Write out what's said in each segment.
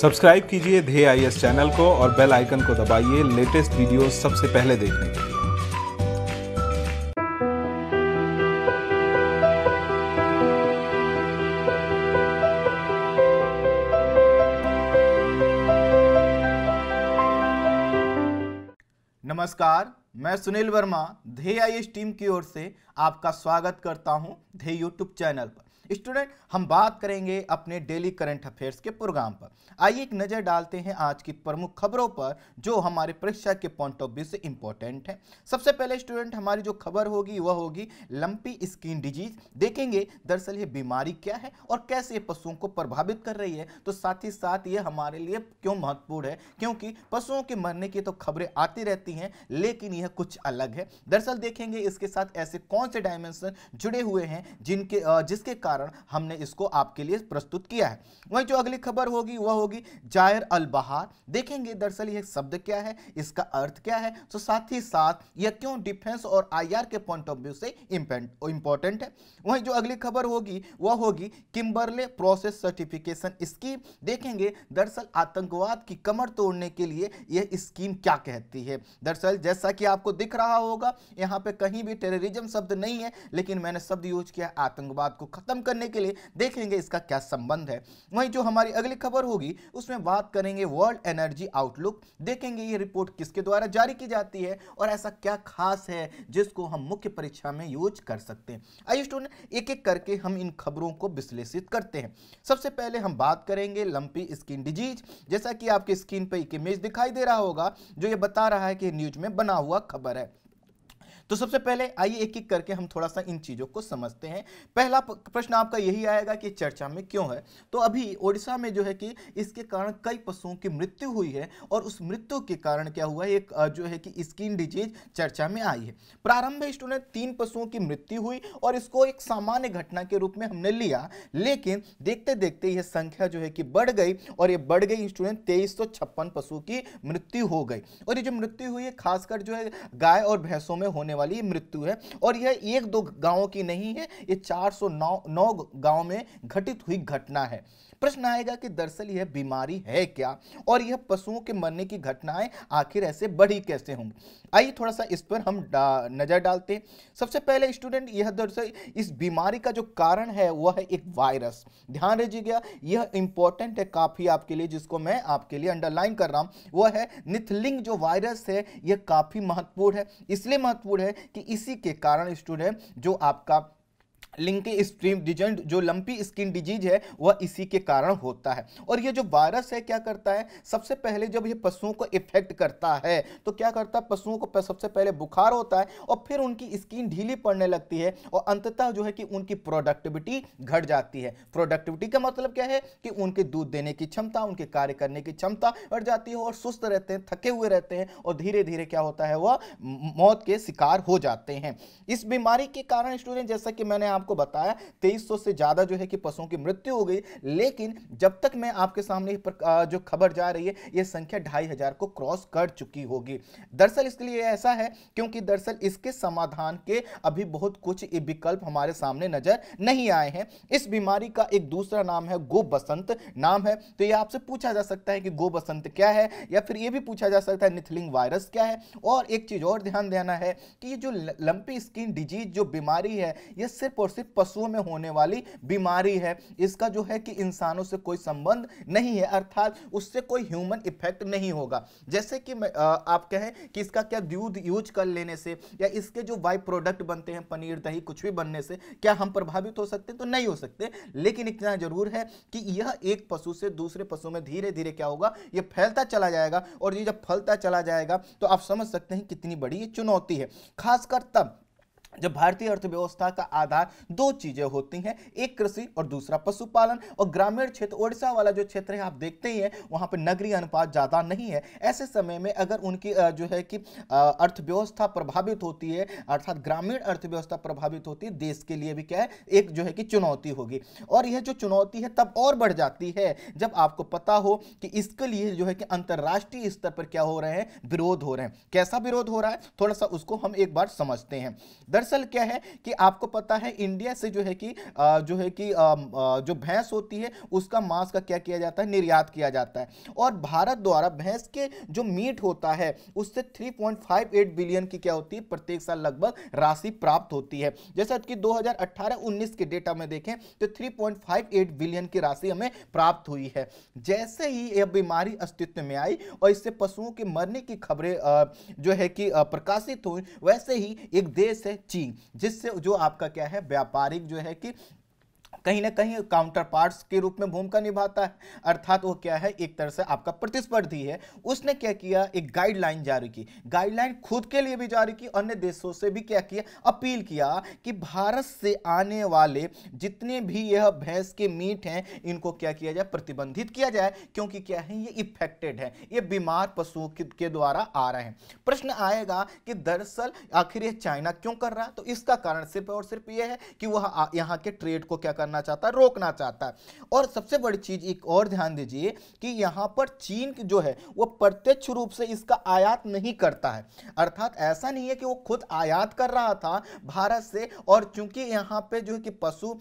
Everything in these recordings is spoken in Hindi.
सब्सक्राइब कीजिए धे आई एस चैनल को और बेल आइकन को दबाइए लेटेस्ट वीडियो सबसे पहले देखने के लिए नमस्कार मैं सुनील वर्मा धे आई टीम की ओर से आपका स्वागत करता हूं धे यूट्यूब चैनल पर स्टूडेंट हम बात करेंगे अपने डेली करंट अफेयर्स के प्रोग्राम पर आइए एक नज़र डालते हैं आज की प्रमुख खबरों पर जो हमारे परीक्षा के पॉइंट ऑफ व्यू से इंपॉर्टेंट है सबसे पहले स्टूडेंट हमारी जो खबर होगी वह होगी लंपी स्किन डिजीज देखेंगे दरअसल ये बीमारी क्या है और कैसे पशुओं को प्रभावित कर रही है तो साथ ही साथ ये हमारे लिए क्यों महत्वपूर्ण है क्योंकि पशुओं के मरने की तो खबरें आती रहती हैं लेकिन यह कुछ अलग है दरअसल देखेंगे इसके साथ ऐसे कौन से डायमेंशन जुड़े हुए हैं जिनके जिसके कारण कारण हमने इसको आपके लिए प्रस्तुत किया है वही जो अगली खबर होगी वह होगी जायर अल बहार देखेंगे दरअसल यह शब्द क्या है इसका अर्थ क्या है तो साथ ही साथ यह क्यों डिफेंस और आईआर के पॉइंट ऑफ व्यू से इंपॉर्टेंट है वही जो अगली खबर होगी वह होगी किम्बरले प्रोसेस सर्टिफिकेशन स्कीम देखेंगे दरअसल आतंकवाद की कमर तोड़ने के लिए यह स्कीम क्या कहती है दरअसल जैसा कि आपको दिख रहा होगा यहाँ पे कहीं भी टेररिज्म शब्द नहीं है लेकिन मैंने शब्द यूज किया आतंकवाद को खत्म करने के लिए देखेंगे इसका क्या संबंध है वहीं जो हमारी अगली खबर होगी उसमें बात करेंगे वर्ल्ड एनर्जी आउटलुक देखेंगे ये रिपोर्ट किसके द्वारा जारी की जाती है और ऐसा क्या खास है जिसको हम मुख्य परीक्षा में यूज कर सकते हैं आई स्टूडेंट एक एक करके हम इन खबरों को विश्लेषित करते हैं सबसे पहले हम बात करेंगे लंपी स्किन डिजीज जैसा कि आपके स्किन पर एक इमेज दिखाई दे रहा होगा जो ये बता रहा है कि न्यूज में बना हुआ खबर है तो सबसे पहले आइए एक एक करके हम थोड़ा सा इन चीज़ों को समझते हैं पहला प्रश्न आपका यही आएगा कि चर्चा में क्यों है तो अभी ओडिशा में जो है कि इसके कारण कई पशुओं की मृत्यु हुई है और उस मृत्यु के कारण क्या हुआ एक जो है कि स्किन डिजीज चर्चा में आई है प्रारंभ स्टूडेंट तीन पशुओं की मृत्यु हुई और इसको एक सामान्य घटना के रूप में हमने लिया लेकिन देखते देखते यह संख्या जो है कि बढ़ गई और ये बढ़ गई स्टूडेंट तेईस पशु की मृत्यु हो गई और ये जो मृत्यु हुई है खासकर जो है गाय और भैंसों में होने वाली मृत्यु है और यह एक दो गांवों की नहीं है ये 409 नौ गांव में घटित हुई घटना है प्रश्न आएगा कि दरअसल यह बीमारी है क्या और यह पशुओं के मरने की घटनाएं आखिर ऐसे बढ़ी कैसे होंगी आइए थोड़ा सा इस पर हम नजर डालते हैं सबसे पहले स्टूडेंट यह दरअसल इस बीमारी का जो कारण है वह है एक वायरस ध्यान रखिएगा यह इंपॉर्टेंट है काफी आपके लिए जिसको मैं आपके लिए अंडरलाइन कर रहा हूं वह है निथलिंग जो वायरस है यह काफी महत्वपूर्ण है इसलिए महत्वपूर्ण है कि इसी के कारण स्टूडेंट जो आपका लिंकी स्ट्रीम डिजेंट जो लंपी स्किन डिजीज है वह इसी के कारण होता है और ये जो वायरस है क्या करता है सबसे पहले जब ये पशुओं को इफेक्ट करता है तो क्या करता है पशुओं को सबसे पहले बुखार होता है और फिर उनकी स्किन ढीली पड़ने लगती है और अंततः जो है कि उनकी प्रोडक्टिविटी घट जाती है प्रोडक्टिविटी का मतलब क्या है कि उनके दूध देने की क्षमता उनके कार्य करने की क्षमता घट जाती है और सुस्त रहते हैं थके हुए रहते हैं और धीरे धीरे क्या होता है वह मौत के शिकार हो जाते हैं इस बीमारी के कारण स्टूडेंट जैसा कि मैंने आप आपको बताया तेईस से ज़्यादा जो है कि पशुओं की मृत्यु हो गई लेकिन जब तक मैं आपके सामने जो खबर जा रही है यह संख्या ढाई को क्रॉस कर चुकी होगी दरअसल इसके लिए ऐसा है क्योंकि दरअसल इसके समाधान के अभी बहुत कुछ विकल्प हमारे सामने नज़र नहीं आए हैं इस बीमारी का एक दूसरा नाम है गो बसंत नाम है तो यह आपसे पूछा जा सकता है कि गो बसंत क्या है या फिर यह भी पूछा जा सकता है निथलिंग वायरस क्या है और एक चीज़ और ध्यान देना है कि जो लंपी स्किन डिजीज जो बीमारी है यह सिर्फ और सिर्फ पशुओं में होने वाली बीमारी है इसका जो है कि इंसानों से कोई संबंध नहीं है अर्थात उससे कोई ह्यूमन इफेक्ट नहीं होगा जैसे कि आप कहें कि इसका क्या दूध यूज कर लेने से या इसके जो बाई प्रोडक्ट बनते हैं पनीर दही कुछ भी बनने से क्या हम प्रभावित हो सकते तो नहीं हो सकते लेकिन इतना जरूर है कि यह एक पशु से दूसरे पशु में धीरे धीरे क्या होगा यह फैलता चला जाएगा और ये जब फैलता चला जाएगा तो आप समझ सकते हैं कितनी बड़ी ये चुनौती है खासकर तब जब भारतीय अर्थव्यवस्था का आधार दो चीजें होती हैं एक कृषि और दूसरा पशुपालन और ग्रामीण क्षेत्र ओडिशा वाला जो क्षेत्र है आप देखते ही हैं वहां पर नगरीय अनुपात ज्यादा नहीं है ऐसे समय में अगर उनकी जो है कि अर्थव्यवस्था प्रभावित होती है अर्थात ग्रामीण अर्थव्यवस्था प्रभावित होती है देश के लिए भी क्या है एक जो है कि चुनौती होगी और यह जो चुनौती है तब और बढ़ जाती है जब आपको पता हो कि इसके लिए जो है कि अंतर्राष्ट्रीय स्तर पर क्या हो रहे हैं विरोध हो रहे हैं कैसा विरोध हो रहा है थोड़ा सा उसको हम एक बार समझते हैं दरअसल क्या है कि आपको पता है इंडिया से जो है कि जो है कि जो भैंस होती है उसका मांस का क्या किया जाता है निर्यात किया जाता है और भारत द्वारा भैंस के जो मीट होता है उससे 3.58 बिलियन की क्या होती है प्रत्येक साल लगभग राशि प्राप्त होती है जैसा कि 2018-19 के डेटा में देखें तो 3.58 बिलियन की राशि हमें प्राप्त हुई है जैसे ही यह बीमारी अस्तित्व में आई और इससे पशुओं के मरने की खबरें जो है कि प्रकाशित हुई वैसे ही एक देश है जिससे जो आपका क्या है व्यापारिक जो है कि कहीं ना कहीं काउंटर पार्ट्स के रूप में भूमिका निभाता है अर्थात वो क्या है एक तरह से आपका प्रतिस्पर्धी है उसने क्या किया एक गाइडलाइन जारी की गाइडलाइन खुद के लिए भी जारी की अन्य देशों से भी क्या किया अपील किया कि भारत से आने वाले जितने भी यह भैंस के मीट हैं इनको क्या किया जाए प्रतिबंधित किया जाए क्योंकि क्या है ये इफेक्टेड है ये बीमार पशुओं के द्वारा आ रहे हैं प्रश्न आएगा कि दरअसल आखिर ये चाइना क्यों कर रहा है तो इसका कारण सिर्फ और सिर्फ ये है कि वह यहाँ के ट्रेड को क्या कर करना चाहता है रोकना चाहता है और सबसे बड़ी चीज़ एक और ध्यान दीजिए कि यहाँ पर चीन जो है वो प्रत्यक्ष रूप से इसका आयात नहीं करता है अर्थात ऐसा नहीं है कि वो खुद आयात कर रहा था भारत से और चूंकि यहाँ पे जो है कि पशु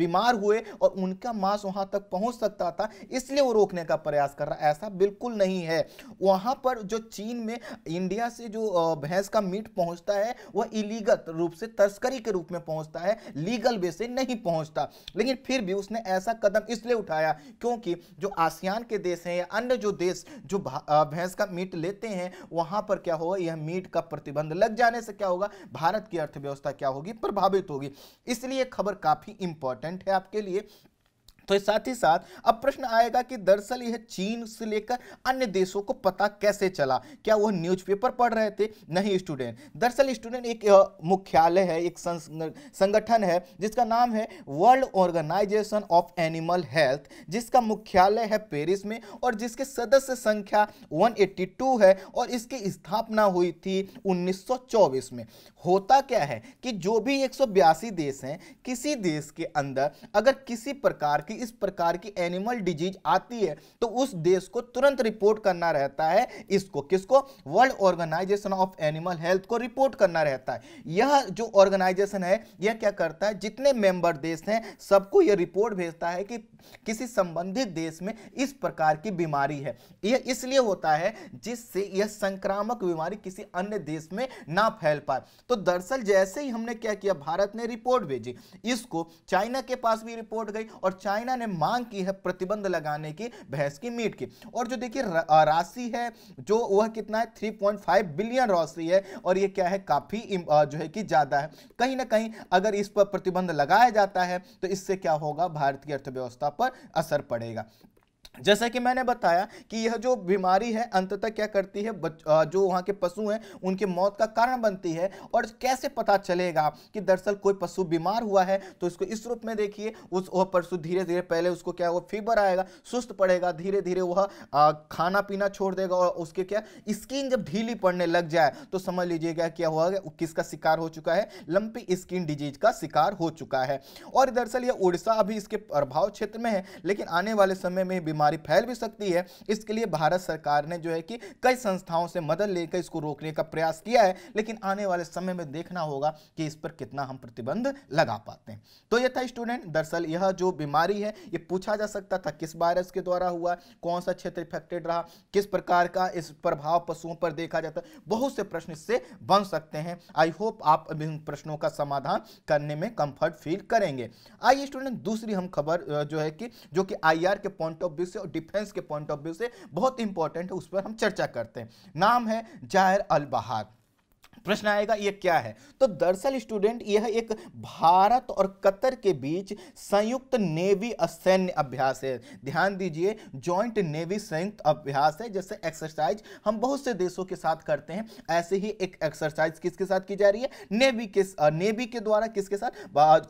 बीमार हुए और उनका मांस वहां तक पहुंच सकता था इसलिए वो रोकने का प्रयास कर रहा ऐसा बिल्कुल नहीं है वहां पर जो चीन में इंडिया से जो भैंस का मीट पहुँचता है वह इलीगल रूप से तस्करी के रूप में पहुंचता है लीगल वे से नहीं पहुंचता लेकिन फिर भी उसने ऐसा कदम इसलिए उठाया क्योंकि जो आसियान के देश हैं या अन्य जो देश जो भैंस का मीट लेते हैं वहां पर क्या होगा यह मीट का प्रतिबंध लग जाने से क्या होगा भारत की अर्थव्यवस्था क्या होगी प्रभावित होगी इसलिए खबर काफ़ी इंपॉर्टेंट है आपके लिए तो साथ ही साथ अब प्रश्न आएगा कि दरअसल यह चीन से लेकर अन्य देशों को पता कैसे चला क्या वह न्यूज़पेपर पढ़ रहे थे नहीं स्टूडेंट दरअसल स्टूडेंट एक मुख्यालय है एक संगठन है जिसका नाम है World Organisation of Animal Health जिसका मुख्यालय है पेरिस में और जिसके सदस्य संख्या 182 है और इसकी स्थापना हुई थी 1924 में होता क्या है कि जो भी एक देश हैं किसी देश के अंदर अगर किसी प्रकार की इस प्रकार की एनिमल डिजीज आती है तो उस देश को तुरंत रिपोर्ट करना रहता है इसको किसको World Organisation of Animal Health को रिपोर्ट करना रहता है यह जो ऑर्गेनाइजेशन है यह क्या करता है जितने मेंबर देश हैं सबको यह रिपोर्ट भेजता है कि किसी संबंधित देश में इस प्रकार की बीमारी है यह इसलिए होता है जिससे यह संक्रामक बीमारी किसी अन्य देश में ना फैल पाए तो दरअसल जैसे ही हमने क्या किया भारत ने रिपोर्ट भेजी इसको चाइना के पास भी रिपोर्ट गई और चाइना चाइना ने मांग की है प्रतिबंध लगाने की भैंस की मीट की और जो देखिए राशि है जो वह कितना है 3.5 बिलियन राशि है और यह क्या है काफ़ी जो है कि ज़्यादा है कहीं ना कहीं अगर इस पर प्रतिबंध लगाया जाता है तो इससे क्या होगा भारत की अर्थव्यवस्था पर असर पड़ेगा जैसा कि मैंने बताया कि यह जो बीमारी है अंततः क्या करती है जो वहाँ के पशु हैं उनके मौत का कारण बनती है और कैसे पता चलेगा कि दरअसल कोई पशु बीमार हुआ है तो इसको इस रूप में देखिए उस वह पशु धीरे धीरे पहले उसको क्या वो फीवर आएगा सुस्त पड़ेगा धीरे धीरे वह खाना पीना छोड़ देगा और उसके क्या स्किन जब ढीली पड़ने लग जाए तो समझ लीजिएगा क्या हुआ किसका शिकार हो चुका है लंपी स्किन डिजीज का शिकार हो चुका है और दरअसल यह उड़ीसा अभी इसके प्रभाव क्षेत्र में है लेकिन आने वाले समय में बीमार बीमारी फैल भी सकती है इसके लिए भारत सरकार ने जो है कि कई संस्थाओं से मदद लेकर इसको रोकने का प्रयास किया है लेकिन आने वाले समय में देखना होगा कि इस पर कितना हम प्रतिबंध लगा पाते हैं तो यह था स्टूडेंट दरअसल यह जो बीमारी है ये पूछा जा सकता था किस वायरस के द्वारा हुआ कौन सा क्षेत्र इफेक्टेड रहा किस प्रकार का इस प्रभाव पशुओं पर देखा जाता बहुत से प्रश्न इससे बन सकते हैं आई होप आप इन प्रश्नों का समाधान करने में कंफर्ट फील करेंगे आइए स्टूडेंट दूसरी हम खबर जो है कि जो कि आईआर के पॉइंट ऑफ व्यू से और डिफेंस के पॉइंट ऑफ व्यू से बहुत इंपॉर्टेंट है उस पर हम चर्चा करते हैं नाम है जाहिर अल बहार प्रश्न आएगा ये क्या है तो दरअसल स्टूडेंट यह एक भारत और कतर के बीच संयुक्त नेवी सैन्य अभ्यास है ध्यान दीजिए ज्वाइंट नेवी संयुक्त अभ्यास है जैसे एक्सरसाइज हम बहुत से देशों के साथ करते हैं ऐसे ही एक एक्सरसाइज किसके साथ की जा रही है नेवी के नेवी के द्वारा किसके साथ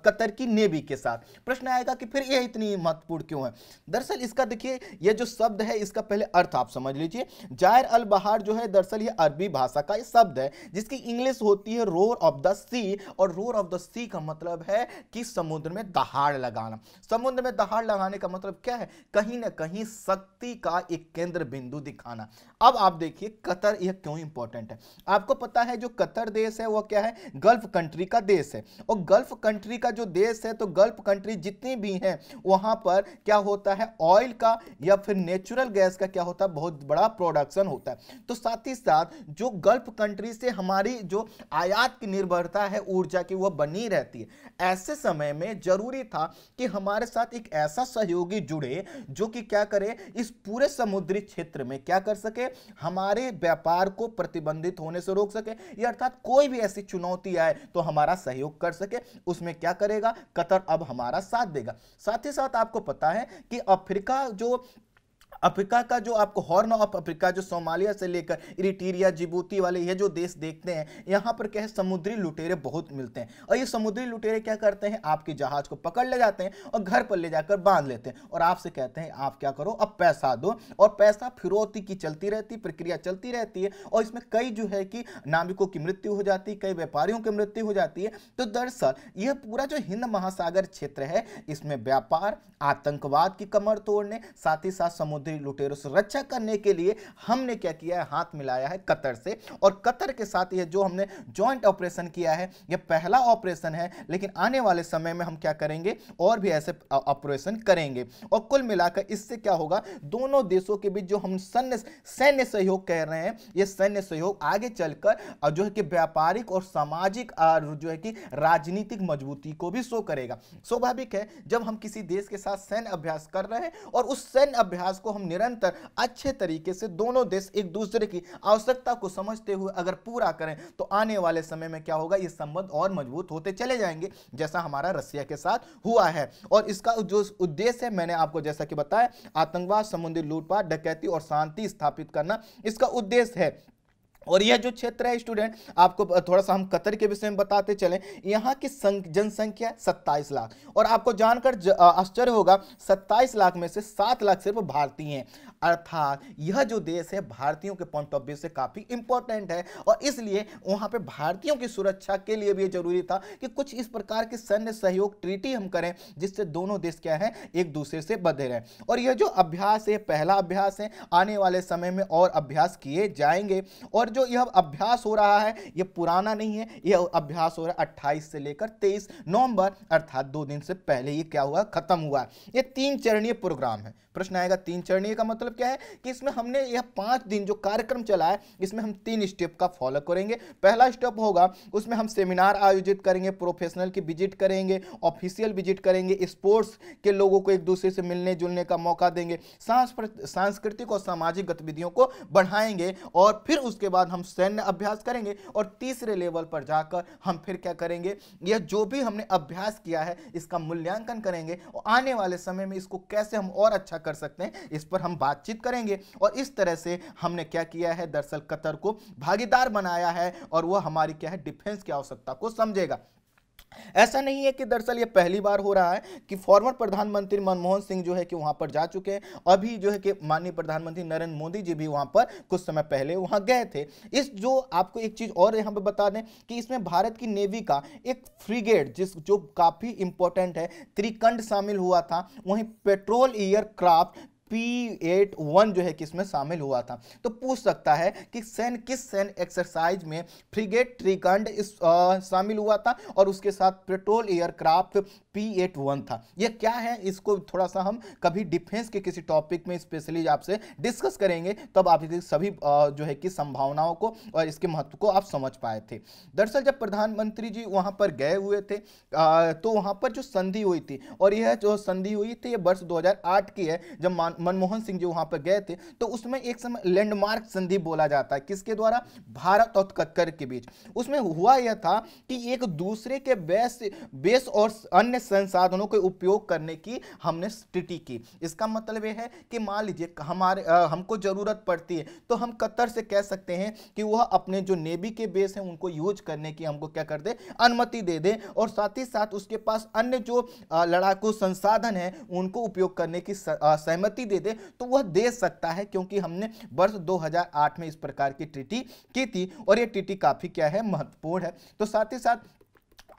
कतर की नेवी के साथ प्रश्न आएगा कि फिर यह इतनी महत्वपूर्ण क्यों है दरअसल इसका देखिए यह जो शब्द है इसका पहले अर्थ आप समझ लीजिए जायर अल बहार जो है दरअसल यह अरबी भाषा का शब्द है जिसकी इंग्लिश होती है रोर ऑफ द सी और रोर ऑफ द सी का मतलब है कि समुद्र में दहाड़ लगाना समुद्र में दहाड़ लगाने का मतलब क्या है कहीं ना कहीं शक्ति का एक केंद्र बिंदु दिखाना अब आप देखिए कतर यह क्यों इंपॉर्टेंट है आपको पता है जो कतर देश है वह क्या है गल्फ कंट्री का देश है और गल्फ कंट्री का जो देश है तो गल्फ कंट्री जितनी भी हैं वहां पर क्या होता है ऑयल का या फिर नेचुरल गैस का क्या होता है बहुत बड़ा प्रोडक्शन होता है तो साथ ही साथ जो गल्फ कंट्री से हमारी हमारी जो आयात की निर्भरता है ऊर्जा की वह बनी रहती है ऐसे समय में जरूरी था कि हमारे साथ एक ऐसा सहयोगी जुड़े जो कि क्या करे इस पूरे समुद्री क्षेत्र में क्या कर सके हमारे व्यापार को प्रतिबंधित होने से रोक सके या अर्थात कोई भी ऐसी चुनौती आए तो हमारा सहयोग कर सके उसमें क्या करेगा कतर अब हमारा साथ देगा साथ ही साथ आपको पता है कि अफ्रीका जो अफ्रीका का जो आपको हॉर्न ऑफ अफ्रीका जो सोमालिया से लेकर इरिटीरिया जिबूती वाले ये जो देश देखते हैं यहाँ पर क्या है समुद्री लुटेरे बहुत मिलते हैं और ये समुद्री लुटेरे क्या करते हैं आपके जहाज को पकड़ ले जाते हैं और घर पर ले जाकर बांध लेते हैं और आपसे कहते हैं आप क्या करो अब पैसा दो और पैसा फिरौती की चलती रहती प्रक्रिया चलती रहती है और इसमें कई जो है कि नाविकों की मृत्यु हो जाती है कई व्यापारियों की मृत्यु हो जाती है तो दरअसल यह पूरा जो हिंद महासागर क्षेत्र है इसमें व्यापार आतंकवाद की कमर तोड़ने साथ ही साथ समुद्र समुद्री लुटेरों से रक्षा करने के लिए हमने क्या किया है हाथ मिलाया है कतर से और कतर के साथ ये जो हमने जॉइंट ऑपरेशन किया है यह पहला ऑपरेशन है लेकिन आने वाले समय में हम क्या करेंगे और भी ऐसे ऑपरेशन करेंगे और कुल मिलाकर इससे क्या होगा दोनों देशों के बीच जो हम सैन्य सैन्य सहयोग कह रहे हैं ये सैन्य सहयोग आगे चलकर जो है कि व्यापारिक और सामाजिक जो है कि राजनीतिक मजबूती को भी शो करेगा स्वाभाविक है जब हम किसी देश के साथ सैन्य अभ्यास कर रहे हैं और उस सैन्य अभ्यास को हम निरंतर अच्छे तरीके से दोनों देश एक दूसरे की आवश्यकता को समझते हुए अगर पूरा करें तो आने वाले समय में क्या होगा ये संबंध और मजबूत होते चले जाएंगे जैसा हमारा रशिया के साथ हुआ है और इसका जो उद्देश्य है मैंने आपको जैसा कि बताया आतंकवाद समुद्री लूटपाट डकैती और शांति स्थापित करना इसका उद्देश्य है और यह जो क्षेत्र है स्टूडेंट आपको थोड़ा सा हम कतर के विषय में बताते चलें यहाँ की जनसंख्या है सत्ताईस लाख और आपको जानकर आश्चर्य होगा सत्ताईस लाख में से सात लाख सिर्फ भारतीय हैं अर्थात यह जो देश है भारतीयों के पॉइंट ऑफ व्यू से काफ़ी इंपॉर्टेंट है और इसलिए वहाँ पे भारतीयों की सुरक्षा के लिए भी जरूरी था कि कुछ इस प्रकार की सैन्य सहयोग ट्रीटी हम करें जिससे दोनों देश क्या है एक दूसरे से बधे रहे और यह जो अभ्यास है पहला अभ्यास है आने वाले समय में और अभ्यास किए जाएंगे और जो यह अभ्यास हो रहा है यह पुराना नहीं है यह अभ्यास हो रहा है अट्ठाईस से लेकर तेईस नवंबर अर्थात दो दिन से पहले ये क्या हुआ खत्म हुआ यह तीन चरणीय प्रोग्राम है प्रश्न आएगा तीन चरणीय का मतलब मतलब क्या है कि इसमें हमने यह पांच दिन जो कार्यक्रम चला है इसमें हम तीन स्टेप का फॉलो करेंगे पहला स्टेप होगा उसमें हम सेमिनार आयोजित करेंगे प्रोफेशनल की विजिट करेंगे ऑफिशियल विजिट करेंगे स्पोर्ट्स के लोगों को एक दूसरे से मिलने जुलने का मौका देंगे सांस्कृतिक और सामाजिक गतिविधियों को बढ़ाएंगे और फिर उसके बाद हम सैन्य अभ्यास करेंगे और तीसरे लेवल पर जाकर हम फिर क्या करेंगे यह जो भी हमने अभ्यास किया है इसका मूल्यांकन करेंगे और आने वाले समय में इसको कैसे हम और अच्छा कर सकते हैं इस पर हम बात बातचीत करेंगे और इस तरह से हमने क्या किया है दरअसल कतर को भागीदार बनाया है और वह हमारी क्या है डिफेंस की आवश्यकता को समझेगा ऐसा नहीं है कि दरअसल ये पहली बार हो रहा है कि फॉर्मर प्रधानमंत्री मनमोहन सिंह जो है कि वहां पर जा चुके हैं अभी जो है कि माननीय प्रधानमंत्री नरेंद्र मोदी जी भी वहां पर कुछ समय पहले वहां गए थे इस जो आपको एक चीज और यहां पर बता दें कि इसमें भारत की नेवी का एक फ्रीगेट जिस जो काफी इंपॉर्टेंट है त्रिकंड शामिल हुआ था वहीं patrol aircraft P eight one जो है कि इसमें शामिल हुआ था तो पूछ सकता है कि सैन किस सैन एक्सरसाइज में फ्रिगेट ट्रिकंड इस शामिल हुआ था और उसके साथ patrol aircraft P eight one था ये क्या है इसको थोड़ा सा हम कभी डिफेंस के किसी टॉपिक में स्पेशली आपसे डिस्कस करेंगे तब आप सभी जो है कि संभावनाओं को और इसके महत्व को आप समझ पाए थे दरअसल जब प्रधानमंत्री जी वहाँ पर गए हुए थे तो वहाँ पर जो संधि हुई थी और यह जो संधि हुई थी ये वर्ष 2008 की है जब मनमोहन सिंह जो वहां पर गए थे तो उसमें एक समय लैंडमार्क संधि बोला जाता है किसके द्वारा भारत और कक्कर के बीच उसमें हुआ यह था कि एक दूसरे के बेस बेस और अन्य संसाधनों के उपयोग करने की हमने स्थिति की इसका मतलब यह है कि मान लीजिए हमारे आ, हमको ज़रूरत पड़ती है तो हम कतर से कह सकते हैं कि वह अपने जो नेवी के बेस हैं उनको यूज करने की हमको क्या कर दे अनुमति दे दे और साथ ही साथ उसके पास अन्य जो लड़ाकू संसाधन है उनको उपयोग करने की सहमति अनुमति दे दे तो वह दे सकता है क्योंकि हमने वर्ष 2008 में इस प्रकार की ट्रिटी की थी और यह ट्रिटी काफ़ी क्या है महत्वपूर्ण है तो साथ ही साथ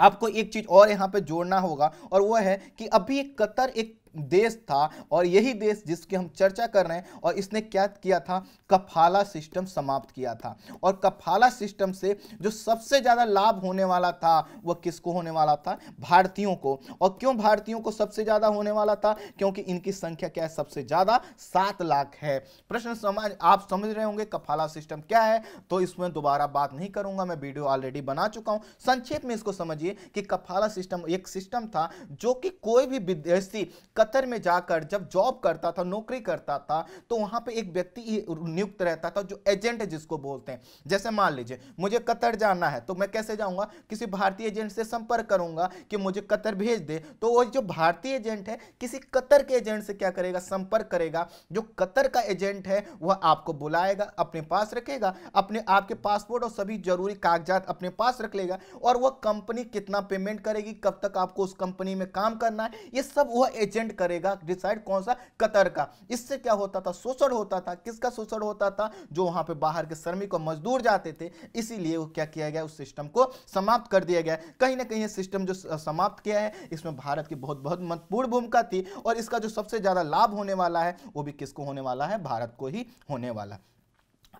आपको एक चीज़ और यहाँ पे जोड़ना होगा और वो है कि अभी कतर एक देश था और यही देश जिसकी हम चर्चा कर रहे हैं और इसने क्या किया था कफाला सिस्टम समाप्त किया था और कफाला सिस्टम से जो सबसे ज़्यादा लाभ होने वाला था वह किसको होने वाला था भारतीयों को और क्यों भारतीयों को सबसे ज़्यादा होने वाला था क्योंकि इनकी संख्या क्या है सबसे ज़्यादा सात लाख है प्रश्न समझ आप समझ रहे होंगे कफाला सिस्टम क्या है तो इसमें दोबारा बात नहीं करूंगा मैं वीडियो ऑलरेडी बना चुका हूं संक्षेप में इसको समझिए कि कफाला सिस्टम एक सिस्टम था जो कि कोई भी विदेशी कतर में जाकर जब जॉब करता था नौकरी करता था तो वहां पे एक व्यक्ति नियुक्त रहता था जो एजेंट जिसको बोलते हैं जैसे मान लीजिए मुझे कतर जाना है तो मैं कैसे जाऊंगा किसी भारतीय एजेंट से संपर्क करूंगा कि मुझे कतर भेज दे तो वो जो भारतीय एजेंट है किसी कतर के एजेंट से क्या करेगा संपर्क करेगा जो कतर का एजेंट है वह आपको बुलाएगा अपने पास रखेगा अपने आपके पासपोर्ट और सभी जरूरी कागजात अपने पास रख लेगा और वह कंपनी कितना पेमेंट करेगी कब तक आपको उस कंपनी में काम करना है ये सब वह एजेंट डिसाइड करेगा डिसाइड कौन सा कतर का इससे क्या होता था शोषण होता था किसका शोषण होता था जो वहां पे बाहर के श्रमिक और मजदूर जाते थे इसीलिए वो क्या किया गया उस सिस्टम को समाप्त कर दिया गया कहीं ना कहीं सिस्टम जो समाप्त किया है इसमें भारत की बहुत बहुत महत्वपूर्ण भूमिका थी और इसका जो सबसे ज़्यादा लाभ होने वाला है वो भी किसको होने वाला है भारत को ही होने वाला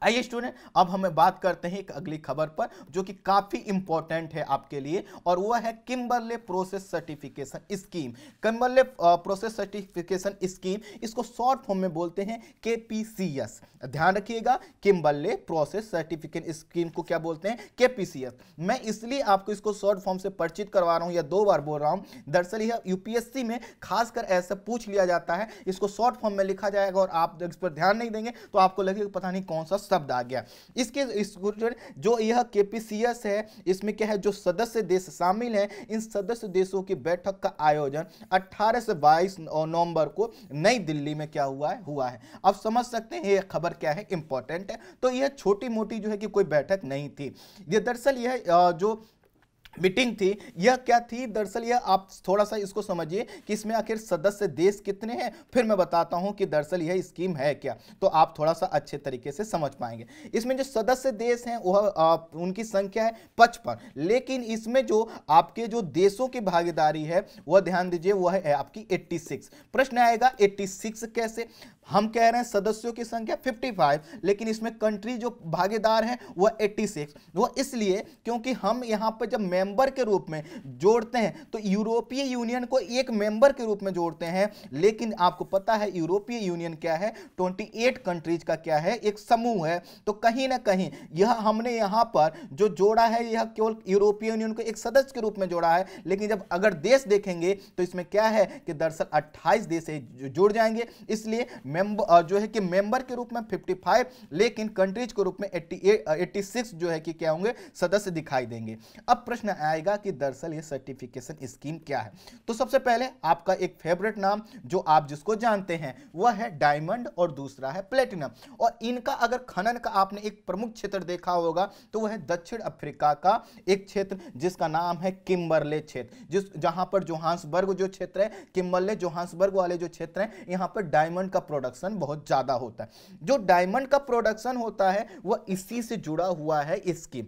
आइए स्टूडेंट अब हमें बात करते हैं एक अगली खबर पर जो कि काफ़ी इंपॉर्टेंट है आपके लिए और वह है Kimberley Process Certification Scheme Kimberley Process Certification Scheme इसको शॉर्ट फॉर्म में बोलते हैं के ध्यान रखिएगा किम्बरले प्रोसेस सर्टिफिकेट स्कीम को क्या बोलते हैं के मैं इसलिए आपको इसको शॉर्ट फॉर्म से परिचित करवा रहा हूँ या दो बार बोल रहा हूँ दरअसल यह यूपीएससी में खासकर ऐसा पूछ लिया जाता है इसको शॉर्ट फॉर्म में लिखा जाएगा और आप इस पर ध्यान नहीं देंगे तो आपको लगेगा पता नहीं कौन सा शब्द आ गया इसके इस जो यह केपीसीएस है इसमें क्या है जो सदस्य देश शामिल हैं इन सदस्य देशों की बैठक का आयोजन 18 से 22 नवंबर को नई दिल्ली में क्या हुआ है हुआ है अब समझ सकते हैं ये खबर क्या है इंपॉर्टेंट है तो यह छोटी मोटी जो है कि कोई बैठक नहीं थी ये दरअसल यह जो मीटिंग थी यह क्या थी दरअसल यह आप थोड़ा सा इसको समझिए कि इसमें आखिर सदस्य देश कितने हैं फिर मैं बताता हूं कि दरअसल यह स्कीम है क्या तो आप थोड़ा सा अच्छे तरीके से समझ पाएंगे इसमें जो सदस्य देश हैं वह उनकी संख्या है पचपन लेकिन इसमें जो आपके जो देशों की भागीदारी है वह ध्यान दीजिए वह है आपकी एट्टी प्रश्न आएगा एट्टी कैसे हम कह रहे हैं सदस्यों की संख्या 55 लेकिन इसमें कंट्री जो भागीदार है वह 86 वह इसलिए क्योंकि हम यहाँ पर जब मेंबर के रूप में जोड़ते हैं तो यूरोपीय यूनियन को एक मेंबर के रूप में जोड़ते हैं लेकिन आपको पता है यूरोपीय यूनियन क्या है 28 कंट्रीज का क्या है एक समूह है तो कहीं ना कहीं यह हमने यहाँ पर जो जोड़ा है यह केवल यूरोपीय यूनियन को एक सदस्य के रूप में जोड़ा है लेकिन जब अगर देश देखेंगे तो इसमें क्या है कि दरअसल अट्ठाईस देश जुड़ जाएंगे इसलिए जो है कि मेंबर के रूप में 55 लेकिन कंट्रीज के रूप में एट्टी 86 जो है कि क्या होंगे सदस्य दिखाई देंगे अब प्रश्न में आएगा कि दरअसल ये सर्टिफिकेशन स्कीम क्या है तो सबसे पहले आपका एक फेवरेट नाम जो आप जिसको जानते हैं वह है डायमंड और दूसरा है प्लेटिनम और इनका अगर खनन का आपने एक प्रमुख क्षेत्र देखा होगा तो वह है दक्षिण अफ्रीका का एक क्षेत्र जिसका नाम है किम्बरले क्षेत्र जिस जहां पर जोहान्सबर्ग जो क्षेत्र है किम्बरले जोहान्सबर्ग वाले जो क्षेत्र हैं यहाँ पर डायमंड का प्रोडक्शन बहुत ज़्यादा होता है जो डायमंड का प्रोडक्शन होता है वह इसी से जुड़ा हुआ है स्कीम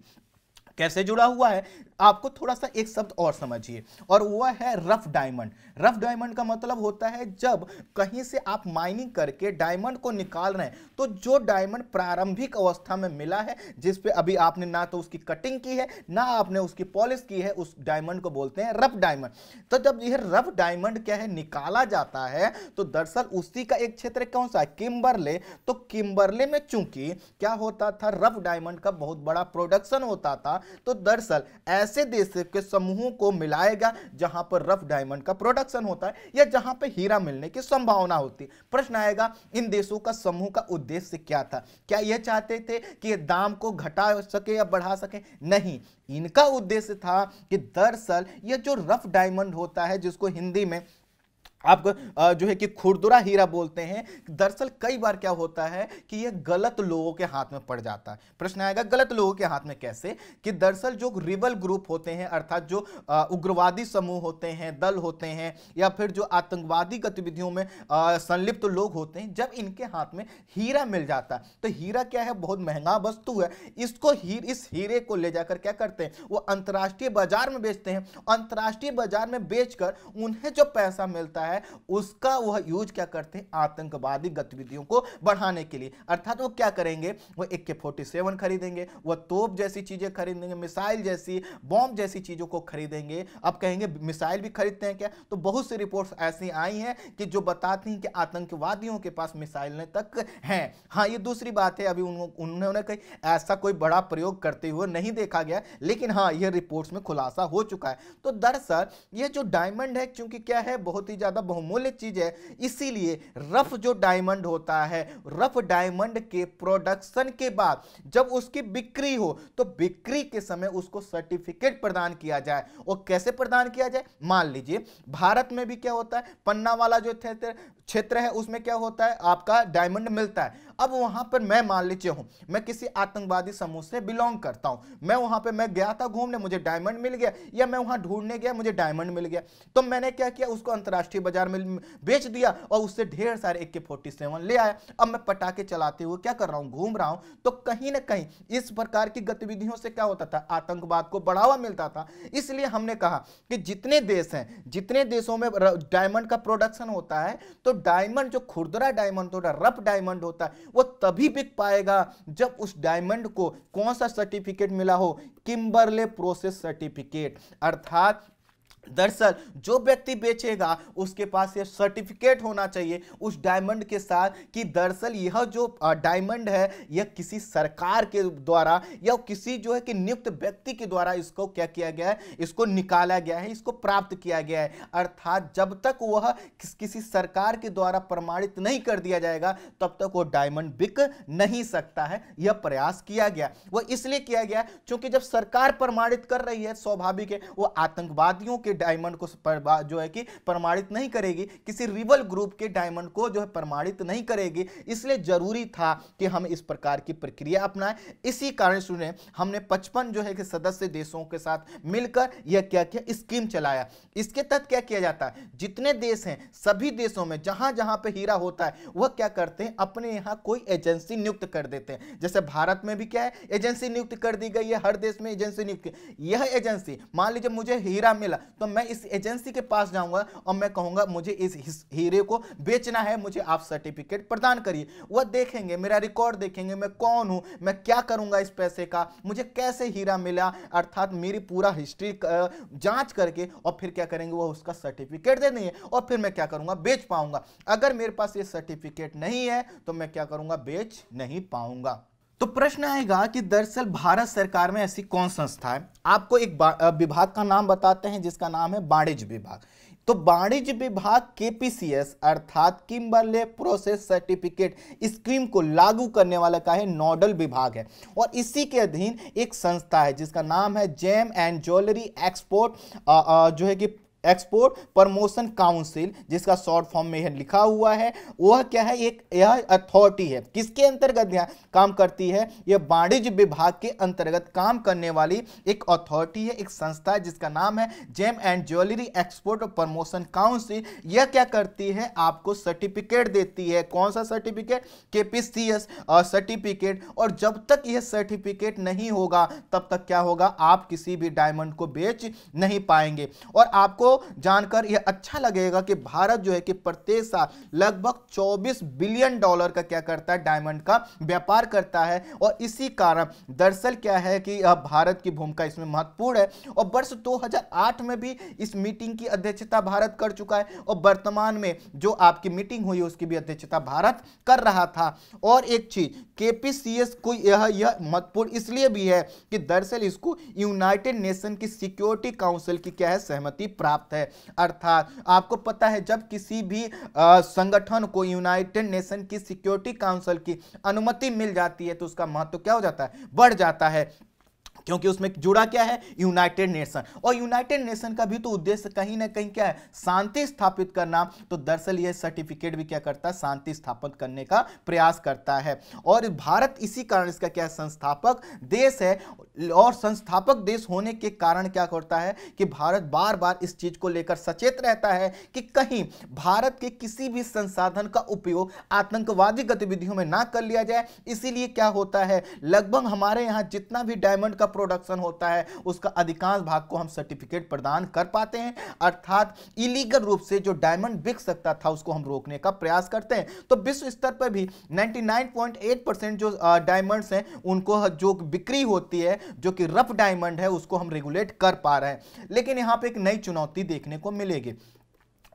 कैसे जुड़ा हुआ है आपको थोड़ा सा एक शब्द और समझिए और वह है रफ डायमंड रफ डायमंड का मतलब होता है जब कहीं से आप माइनिंग करके डायमंड को निकाल रहे हैं तो जो डायमंड प्रारंभिक अवस्था में मिला है जिस पे अभी आपने ना तो उसकी कटिंग की है ना आपने उसकी पॉलिश की है उस डायमंड को बोलते हैं रफ डायमंड तो जब यह रफ डायमंड क्या है निकाला जाता है तो दरअसल उसी का एक क्षेत्र कौन सा है किम्बरले तो किम्बरले में चूंकि क्या होता था रफ डायमंड का बहुत बड़ा प्रोडक्शन होता था तो दरअसल ऐसे देश के समूहों को मिलाएगा जहां पर रफ डायमंड का प्रोडक्शन होता है या जहां पर हीरा मिलने की संभावना होती है प्रश्न आएगा इन देशों का समूह का उद्देश्य क्या था क्या यह चाहते थे कि दाम को घटा सके या बढ़ा सके नहीं इनका उद्देश्य था कि दरअसल यह जो रफ डायमंड होता है जिसको हिंदी में आप जो है कि खुरदुरा हीरा बोलते हैं दरअसल कई बार क्या होता है कि ये गलत लोगों के हाथ में पड़ जाता है प्रश्न आएगा गलत लोगों के हाथ में कैसे कि दरअसल जो रिबल ग्रुप होते हैं अर्थात जो उग्रवादी समूह होते हैं दल होते हैं या फिर जो आतंकवादी गतिविधियों में संलिप्त तो लोग होते हैं जब इनके हाथ में हीरा मिल जाता है तो हीरा क्या है बहुत महंगा वस्तु है इसको हीर इस हीरे को ले जाकर क्या करते हैं वो अंतर्राष्ट्रीय बाजार में बेचते हैं अंतर्राष्ट्रीय बाजार में बेचकर उन्हें जो पैसा मिलता है है उसका वह यूज क्या करते हैं आतंकवादी गतिविधियों को बढ़ाने के लिए अर्थात वो क्या करेंगे वो ए के फोर्टी सेवन खरीदेंगे वह तोप जैसी चीज़ें खरीदेंगे मिसाइल जैसी बॉम्ब जैसी चीज़ों को खरीदेंगे अब कहेंगे मिसाइल भी खरीदते हैं क्या तो बहुत सी रिपोर्ट ऐसी आई हैं कि जो बताती हैं कि आतंकवादियों के पास मिसाइल तक हैं हाँ ये दूसरी बात है अभी उन्होंने कही ऐसा कोई बड़ा प्रयोग करते हुए नहीं देखा गया लेकिन हाँ यह रिपोर्ट्स में खुलासा हो चुका है तो दरअसल ये जो डायमंड है क्योंकि क्या है बहुत ही ज़्यादा बहुमूल्य चीज है इसीलिए रफ जो डायमंड होता है रफ डायमंड के प्रोडक्शन के बाद जब उसकी बिक्री हो तो बिक्री के समय उसको सर्टिफिकेट प्रदान किया जाए और कैसे प्रदान किया जाए मान लीजिए भारत में भी क्या होता है पन्ना वाला जो क्षेत्र है उसमें क्या होता है आपका डायमंड मिलता है अब वहां पर मैं मान लीजिए हूं मैं किसी आतंकवादी समूह से बिलोंग करता हूं मैं वहां पर मैं गया था घूमने मुझे डायमंड मिल गया या मैं वहां ढूंढने गया मुझे डायमंड मिल गया तो मैंने क्या किया उसको अंतर्राष्ट्रीय बाजार में बेच दिया और उससे ढेर सारे ए के ले आया अब मैं पटाखे चलाते हुए क्या कर रहा हूँ घूम रहा हूँ तो कहीं ना कहीं इस प्रकार की गतिविधियों से क्या होता था आतंकवाद को बढ़ावा मिलता था इसलिए हमने कहा कि जितने देश हैं जितने देशों में डायमंड का प्रोडक्शन होता है तो डायमंड जो खुरदरा डायमंड होता है रफ डायमंड होता है वो तभी बिक पाएगा जब उस डायमंड को कौन सा सर्टिफिकेट मिला हो किम्बरले प्रोसेस सर्टिफिकेट अर्थात दरअसल जो व्यक्ति बेचेगा उसके पास ये सर्टिफिकेट होना चाहिए उस डायमंड के साथ कि दरअसल यह जो डायमंड है यह किसी सरकार के द्वारा या किसी जो है कि नियुक्त व्यक्ति के द्वारा इसको क्या किया गया है इसको निकाला गया है इसको प्राप्त किया गया है अर्थात जब तक वह किस, किसी सरकार के द्वारा प्रमाणित नहीं कर दिया जाएगा तब तक वह डायमंड बिक नहीं सकता है यह प्रयास किया गया वह इसलिए किया गया क्योंकि जब सरकार प्रमाणित कर रही है स्वाभाविक है वह आतंकवादियों के डायमंड को जो है कि प्रमाणित नहीं करेगी किसी रिवल ग्रुप के डायमंड को जो है प्रमाणित नहीं करेगी इसलिए जरूरी था कि हम इस प्रकार की प्रक्रिया अपनाएं इसी कारण सुने हमने पचपन जो है कि सदस्य देशों के साथ मिलकर यह क्या किया स्कीम चलाया इसके तहत क्या किया जाता है जितने देश हैं सभी देशों में जहां जहां पर हीरा होता है वह क्या करते हैं अपने यहाँ कोई एजेंसी नियुक्त कर देते हैं जैसे भारत में भी क्या है एजेंसी नियुक्त कर दी गई है हर देश में एजेंसी नियुक्त यह एजेंसी मान लीजिए मुझे हीरा मिला तो तो मैं इस एजेंसी के पास जाऊंगा और मैं कहूंगा मुझे इस हीरे को बेचना है मुझे आप सर्टिफिकेट प्रदान करिए वह देखेंगे मेरा रिकॉर्ड देखेंगे मैं कौन हूं मैं क्या करूंगा इस पैसे का मुझे कैसे हीरा मिला अर्थात मेरी पूरा हिस्ट्री जांच करके और फिर क्या करेंगे वो उसका सर्टिफिकेट दे देंगे और फिर मैं क्या करूंगा बेच पाऊंगा अगर मेरे पास ये सर्टिफिकेट नहीं है तो मैं क्या करूंगा बेच नहीं पाऊंगा तो प्रश्न आएगा कि दरअसल भारत सरकार में ऐसी कौन संस्था है आपको एक विभाग का नाम बताते हैं जिसका नाम है वाणिज्य विभाग तो वाणिज्य विभाग केपीसीएस अर्थात किम्बरले प्रोसेस सर्टिफिकेट स्कीम को लागू करने वाला का है नोडल विभाग है और इसी के अधीन एक संस्था है जिसका नाम है जेम एंड ज्वेलरी एक्सपोर्ट जो है कि एक्सपोर्ट प्रमोशन काउंसिल जिसका शॉर्ट फॉर्म में यह लिखा हुआ है वह क्या है एक यह अथॉरिटी है किसके अंतर्गत काम करती है यह वाणिज्य विभाग के अंतर्गत काम करने वाली एक अथॉरिटी है एक संस्था है जिसका नाम है जेम एंड ज्वेलरी एक्सपोर्ट और प्रमोशन काउंसिल यह क्या करती है आपको सर्टिफिकेट देती है कौन सा सर्टिफिकेट केपीसीएस सर्टिफिकेट और जब तक यह सर्टिफिकेट नहीं होगा तब तक क्या होगा आप किसी भी डायमंड को बेच नहीं पाएंगे और आपको जानकर यह अच्छा लगेगा कि भारत जो है कि प्रत्येक साल लगभग 24 बिलियन डॉलर का क्या करता है डायमंड का व्यापार करता है और इसी कारण दरअसल क्या है कि भारत की भूमिका इसमें महत्वपूर्ण है और वर्ष 2008 में भी इस मीटिंग की अध्यक्षता भारत कर चुका है और वर्तमान में जो आपकी मीटिंग हुई उसकी भी अध्यक्षता भारत कर रहा था और एक चीज के को यह यह महत्वपूर्ण इसलिए भी है कि दरअसल इसको यूनाइटेड नेशन की सिक्योरिटी काउंसिल की क्या है सहमति प्राप्त प्राप्त है अर्थात आपको पता है जब किसी भी संगठन को यूनाइटेड नेशन की सिक्योरिटी काउंसिल की अनुमति मिल जाती है तो उसका महत्व तो क्या हो जाता है बढ़ जाता है क्योंकि उसमें जुड़ा क्या है यूनाइटेड नेशन और यूनाइटेड नेशन का भी तो उद्देश्य कहीं ना कहीं क्या है शांति स्थापित करना तो दरअसल यह सर्टिफिकेट भी क्या करता है शांति स्थापित करने का प्रयास करता है और भारत इसी कारण इसका क्या संस्थापक देश है और संस्थापक देश होने के कारण क्या होता है कि भारत बार बार इस चीज को लेकर सचेत रहता है कि कहीं भारत के किसी भी संसाधन का उपयोग आतंकवादी गतिविधियों में ना कर लिया जाए इसीलिए क्या होता है लगभग हमारे यहाँ जितना भी डायमंड का प्रोडक्शन होता है उसका अधिकांश भाग को हम सर्टिफिकेट प्रदान कर पाते हैं अर्थात इलीगल रूप से जो डायमंड बिक सकता था उसको हम रोकने का प्रयास करते हैं तो विश्व स्तर पर भी नाइन्टी परसेंट जो डायमंड्स हैं उनको जो बिक्री होती है जो कि रफ डायमंड है उसको हम रेगुलेट कर पा रहे हैं लेकिन यहाँ पे एक नई चुनौती देखने को मिलेगी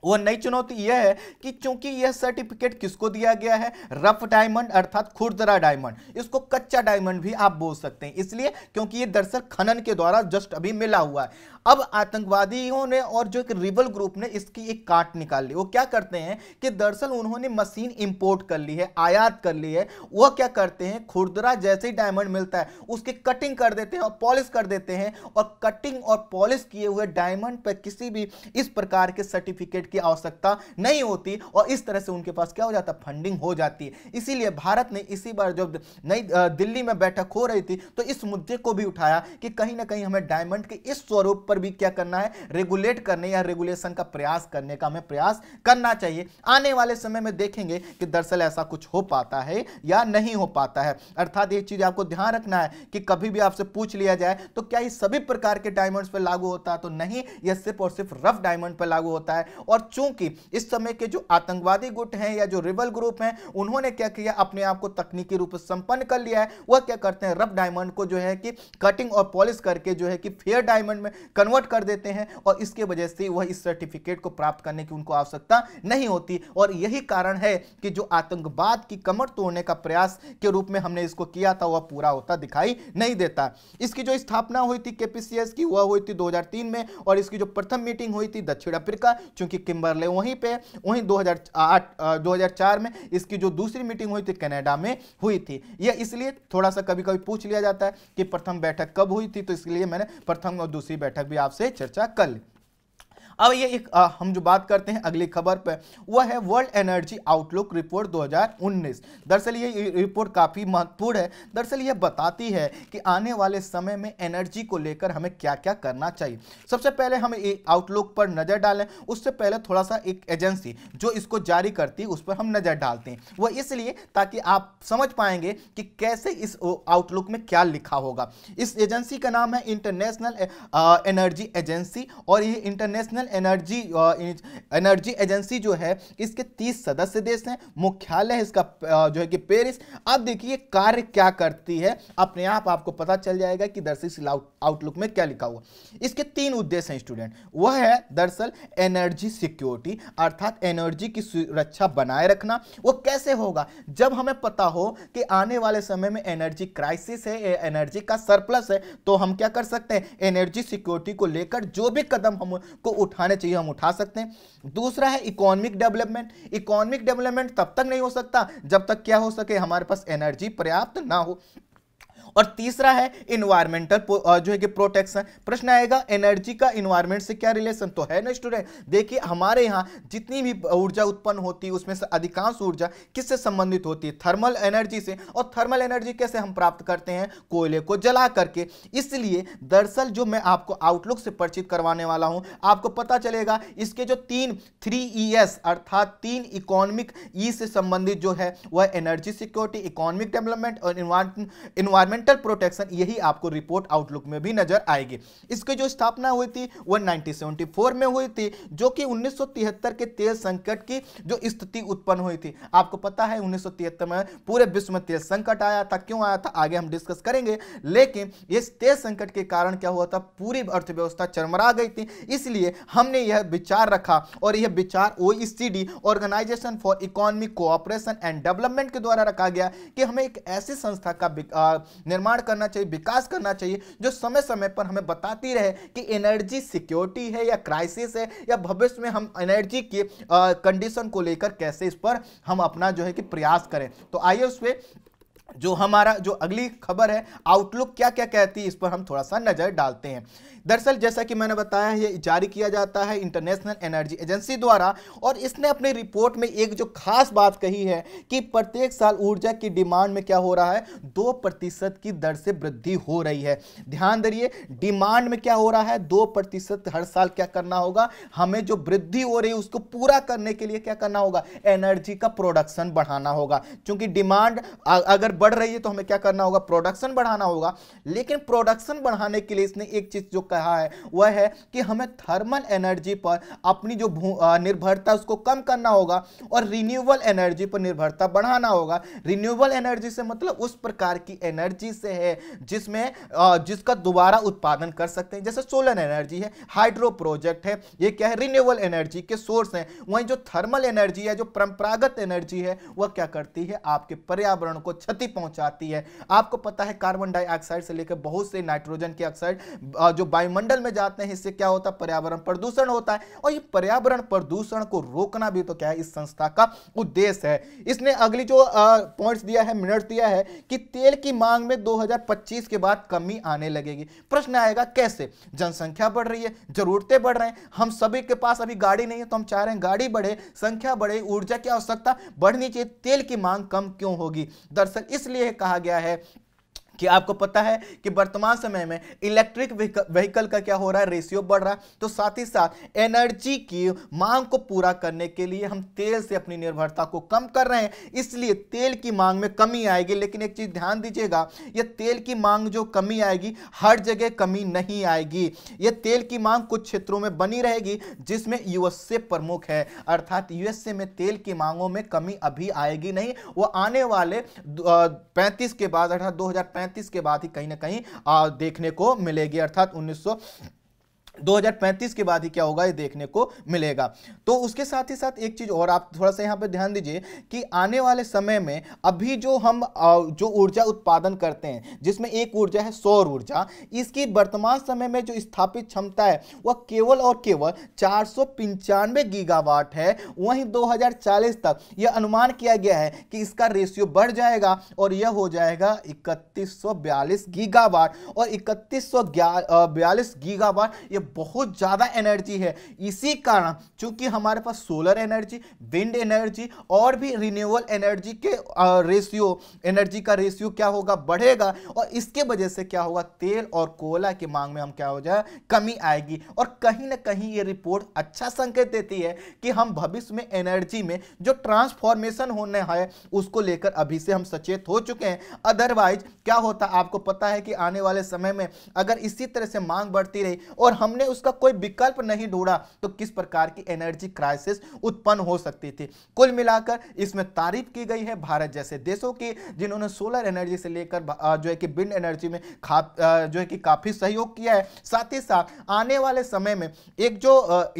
वह नई चुनौती यह है कि चूंकि यह सर्टिफिकेट किसको दिया गया है रफ डायमंड अर्थात खुरदरा डायमंड इसको कच्चा डायमंड भी आप बोल सकते हैं इसलिए क्योंकि ये दरअसल खनन के द्वारा जस्ट अभी मिला हुआ है अब आतंकवादियों ने और जो एक रिबल ग्रुप ने इसकी एक काट निकाल ली वो क्या करते हैं कि दरअसल उन्होंने मशीन इंपोर्ट कर ली है आयात कर ली है वह क्या करते हैं खुरदरा जैसे ही डायमंड मिलता है उसकी कटिंग कर देते हैं और पॉलिश कर देते हैं और कटिंग और पॉलिश किए हुए डायमंड पर किसी भी इस प्रकार के सर्टिफिकेट की आवश्यकता नहीं होती और इस तरह से उनके पास क्या हो जाता फंडिंग हो जाती है इसीलिए भारत ने इसी बार जब नई दिल्ली में बैठक हो रही थी तो इस मुद्दे को भी उठाया कि कहीं ना कहीं हमें डायमंड के इस स्वरूप ऊपर भी क्या करना है रेगुलेट करने या रेगुलेशन का प्रयास करने का हमें प्रयास करना चाहिए आने वाले समय में देखेंगे कि दरअसल ऐसा कुछ हो पाता है या नहीं हो पाता है अर्थात ये चीज़ आपको ध्यान रखना है कि कभी भी आपसे पूछ लिया जाए तो क्या ये सभी प्रकार के डायमंड्स पर लागू होता है तो नहीं यह सिर्फ और सिर्फ रफ डायमंड पर लागू होता है और चूंकि इस समय के जो आतंकवादी गुट हैं या जो रिबल ग्रुप हैं उन्होंने क्या किया अपने आप को तकनीकी रूप से संपन्न कर लिया है वह क्या करते हैं रफ डायमंड को जो है कि कटिंग और पॉलिश करके जो है कि फेयर डायमंड में कन्वर्ट कर देते हैं और इसके वजह से वह इस सर्टिफिकेट को प्राप्त करने की उनको आवश्यकता नहीं होती और यही कारण है कि जो आतंकवाद की कमर तोड़ने का प्रयास के रूप में हमने इसको किया था वह पूरा होता दिखाई नहीं देता इसकी जो स्थापना हुई थी केपीसीएस की वह हुई थी 2003 में और इसकी जो प्रथम मीटिंग हुई थी दक्षिण अफ्रीका चूंकि किम्बरले वहीं पे वहीं 2008 2004 में इसकी जो दूसरी मीटिंग हुई थी कनाडा में हुई थी यह इसलिए थोड़ा सा कभी कभी पूछ लिया जाता है कि प्रथम बैठक कब हुई थी तो इसलिए मैंने प्रथम और दूसरी बैठक भी आपसे चर्चा कर ली अब ये एक आ, हम जो बात करते हैं अगली खबर पर वह है वर्ल्ड एनर्जी आउटलुक रिपोर्ट 2019 दरअसल ये रिपोर्ट काफ़ी महत्वपूर्ण है दरअसल ये बताती है कि आने वाले समय में एनर्जी को लेकर हमें क्या क्या करना चाहिए सबसे पहले हम आउटलुक पर नज़र डालें उससे पहले थोड़ा सा एक एजेंसी जो इसको जारी करती है उस पर हम नज़र डालते हैं वह इसलिए ताकि आप समझ पाएंगे कि कैसे इस आउटलुक में क्या लिखा होगा इस एजेंसी का नाम है इंटरनेशनल एनर्जी एजेंसी और ये इंटरनेशनल एनर्जी एनर्जी एजेंसी जो है इसके 30 सदस्य देश हैं मुख्यालय है इसका जो है कि पेरिस अब देखिए कार्य क्या करती है अपने आप आपको पता चल जाएगा कि दरअसल आउटलुक में क्या लिखा हुआ इसके तीन उद्देश्य हैं स्टूडेंट वह है दरअसल एनर्जी सिक्योरिटी अर्थात एनर्जी की सुरक्षा बनाए रखना वो कैसे होगा जब हमें पता हो कि आने वाले समय में एनर्जी क्राइसिस है एनर्जी का सरप्लस है तो हम क्या कर सकते हैं एनर्जी सिक्योरिटी को लेकर जो भी कदम हमको उठा उठाने चाहिए हम उठा सकते हैं दूसरा है इकोनॉमिक डेवलपमेंट इकोनॉमिक डेवलपमेंट तब तक नहीं हो सकता जब तक क्या हो सके हमारे पास एनर्जी पर्याप्त ना हो और तीसरा है इन्वायरमेंटल जो है कि प्रोटेक्शन प्रश्न आएगा एनर्जी का इन्वायरमेंट से क्या रिलेशन तो है ना स्टूडेंट देखिए हमारे यहाँ जितनी भी ऊर्जा उत्पन्न होती है उसमें से अधिकांश ऊर्जा किससे संबंधित होती है थर्मल एनर्जी से और थर्मल एनर्जी कैसे हम प्राप्त करते हैं कोयले को जला करके इसलिए दरअसल जो मैं आपको आउटलुक से परिचित करवाने वाला हूँ आपको पता चलेगा इसके जो तीन थ्री ई e अर्थात तीन इकोनॉमिक ई e से संबंधित जो है वह एनर्जी सिक्योरिटी इकोनॉमिक डेवलपमेंट और इन्वायरमेंट फंडामेंटल प्रोटेक्शन यही आपको रिपोर्ट आउटलुक में भी नजर आएगी इसकी जो स्थापना हुई थी वह नाइनटीन में हुई थी जो कि उन्नीस के तेल संकट की जो स्थिति उत्पन्न हुई थी आपको पता है उन्नीस में पूरे विश्व में तेल संकट आया था क्यों आया था आगे हम डिस्कस करेंगे लेकिन इस तेल संकट के कारण क्या हुआ था पूरी अर्थव्यवस्था चरमरा गई थी इसलिए हमने यह विचार रखा और यह विचार O organisation for economic cooperation and development के द्वारा रखा गया कि हमें एक ऐसी संस्था का निर्माण करना चाहिए विकास करना चाहिए जो समय समय पर हमें बताती रहे कि एनर्जी सिक्योरिटी है या क्राइसिस है या भविष्य में हम एनर्जी के कंडीशन को लेकर कैसे इस पर हम अपना जो है कि प्रयास करें तो आइए उस पर जो हमारा जो अगली खबर है आउटलुक क्या क्या कहती है इस पर हम थोड़ा सा नज़र डालते हैं दरअसल जैसा कि मैंने बताया ये जारी किया जाता है इंटरनेशनल एनर्जी एजेंसी द्वारा और इसने अपने रिपोर्ट में एक जो खास बात कही है कि प्रत्येक साल ऊर्जा की डिमांड में क्या हो रहा है दो प्रतिशत की दर से वृद्धि हो रही है ध्यान धरिए डिमांड में क्या हो रहा है दो प्रतिशत हर साल क्या करना होगा हमें जो वृद्धि हो रही है उसको पूरा करने के लिए क्या करना होगा एनर्जी का प्रोडक्शन बढ़ाना होगा चूंकि डिमांड अगर बढ़ रही है तो हमें क्या करना होगा प्रोडक्शन बढ़ाना होगा लेकिन प्रोडक्शन बढ़ाने के लिए इसने एक चीज जो कहा है वह है कि हमें थर्मल एनर्जी पर अपनी जो निर्भरता उसको कम करना होगा और रिन्यूएबल एनर्जी पर निर्भरता बढ़ाना होगा रिन्यूएबल एनर्जी से मतलब उस प्रकार की एनर्जी से है जिसमें जिसका दोबारा उत्पादन कर सकते हैं जैसे सोलर एनर्जी है हाइड्रो प्रोजेक्ट है ये क्या है रिन्यूएबल एनर्जी के सोर्स हैं वहीं जो थर्मल एनर्जी है जो परंपरागत एनर्जी है वह क्या करती है आपके पर्यावरण को क्षति पहुंचाती है आपको पता है कार्बन डाइऑक्साइड से लेकर बहुत से नाइट्रोजन के ऑक्साइड जो वायुमंडल में जाते हैं इससे क्या होता है पर्यावरण प्रदूषण होता है और ये पर्यावरण प्रदूषण को रोकना भी तो क्या है इस संस्था का उद्देश्य है इसने अगली जो पॉइंट दिया है मिनट दिया है कि तेल की मांग में दो के बाद कमी आने लगेगी प्रश्न आएगा कैसे जनसंख्या बढ़ रही है जरूरतें बढ़ रहे हैं हम सभी के पास अभी गाड़ी नहीं है तो हम चाह रहे हैं गाड़ी बढ़े संख्या बढ़े ऊर्जा की आवश्यकता बढ़नी चाहिए तेल की मांग कम क्यों होगी दरअसल इस इसलिए कहा गया है कि आपको पता है कि वर्तमान समय में इलेक्ट्रिक व्हीकल का क्या हो रहा है रेशियो बढ़ रहा है तो साथ ही साथ एनर्जी की मांग को पूरा करने के लिए हम तेल से अपनी निर्भरता को कम कर रहे हैं इसलिए तेल की मांग में कमी आएगी लेकिन एक चीज़ ध्यान दीजिएगा ये तेल की मांग जो कमी आएगी हर जगह कमी नहीं आएगी ये तेल की मांग कुछ क्षेत्रों में बनी रहेगी जिसमें यूएसए प्रमुख है अर्थात यूएसए में तेल की मांगों में कमी अभी आएगी नहीं वो आने वाले पैंतीस के बाद अर्थात दो के बाद ही कहीं ना कहीं देखने को मिलेगी अर्थात उन्नीस 2035 के बाद ही क्या होगा ये देखने को मिलेगा तो उसके साथ ही साथ एक चीज़ और आप थोड़ा सा यहाँ पे ध्यान दीजिए कि आने वाले समय में अभी जो हम जो ऊर्जा उत्पादन करते हैं जिसमें एक ऊर्जा है सौर ऊर्जा इसकी वर्तमान समय में जो स्थापित क्षमता है वह केवल और केवल चार गीगावाट है वहीं दो तक यह अनुमान किया गया है कि इसका रेशियो बढ़ जाएगा और यह हो जाएगा इकतीस गीगावाट और इकतीस गीगावाट ये बहुत ज़्यादा एनर्जी है इसी कारण चूंकि हमारे पास सोलर एनर्जी विंड एनर्जी और भी रिन्यूएबल एनर्जी के रेशियो एनर्जी का रेशियो क्या होगा बढ़ेगा और इसके वजह से क्या होगा तेल और कोयला की मांग में हम क्या हो जाए कमी आएगी और कहीं ना कहीं ये रिपोर्ट अच्छा संकेत देती है कि हम भविष्य में एनर्जी में जो ट्रांसफॉर्मेशन होने है उसको लेकर अभी से हम सचेत हो चुके हैं अदरवाइज क्या होता आपको पता है कि आने वाले समय में अगर इसी तरह से मांग बढ़ती रही और हम हमने उसका कोई विकल्प नहीं ढूंढा तो किस प्रकार की एनर्जी क्राइसिस उत्पन्न हो सकती थी कुल मिलाकर इसमें तारीफ की गई है भारत जैसे देशों की जिन्होंने सोलर एनर्जी से लेकर जो है कि विंड एनर्जी में जो है कि काफ़ी सहयोग किया है साथ ही साथ आने वाले समय में एक जो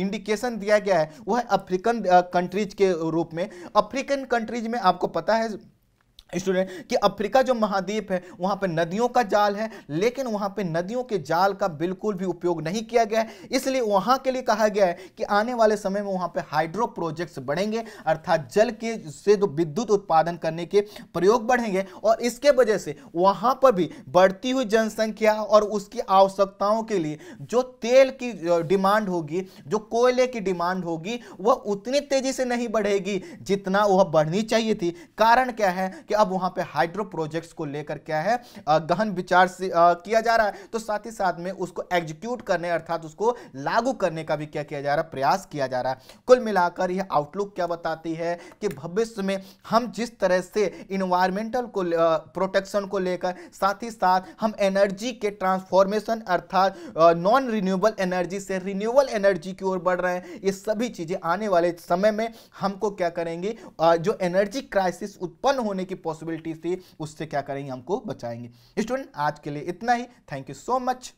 इंडिकेशन दिया गया है वह अफ्रीकन कंट्रीज के रूप में अफ्रीकन कंट्रीज में आपको पता है स्टूडेंट कि अफ्रीका जो महाद्वीप है वहाँ पर नदियों का जाल है लेकिन वहाँ पर नदियों के जाल का बिल्कुल भी उपयोग नहीं किया गया है इसलिए वहाँ के लिए कहा गया है कि आने वाले समय में वहाँ पर हाइड्रो प्रोजेक्ट्स बढ़ेंगे अर्थात जल के से जो विद्युत उत्पादन करने के प्रयोग बढ़ेंगे और इसके वजह से वहाँ पर भी बढ़ती हुई जनसंख्या और उसकी आवश्यकताओं के लिए जो तेल की डिमांड होगी जो कोयले की डिमांड होगी वह उतनी तेजी से नहीं बढ़ेगी जितना वह बढ़नी चाहिए थी कारण क्या है कि अब वहां पे हाइड्रो प्रोजेक्ट्स को लेकर क्या है गहन विचार से किया जा रहा है तो साथ ही साथ में उसको एग्जीक्यूट करने अर्थात उसको लागू करने का भी क्या किया जा रहा है प्रयास किया जा रहा है कुल मिलाकर यह आउटलुक क्या बताती है कि भविष्य में हम जिस तरह से इन्वायरमेंटल को प्रोटेक्शन को लेकर साथ ही साथ हम एनर्जी के ट्रांसफॉर्मेशन अर्थात नॉन रिन्यूएबल एनर्जी से रिन्यूएबल एनर्जी की ओर बढ़ रहे हैं ये सभी चीज़ें आने वाले समय में हमको क्या करेंगे जो एनर्जी क्राइसिस उत्पन्न होने की पॉसिबिलिटीज थी उससे क्या करेंगे हमको बचाएंगे स्टूडेंट आज के लिए इतना ही थैंक यू सो मच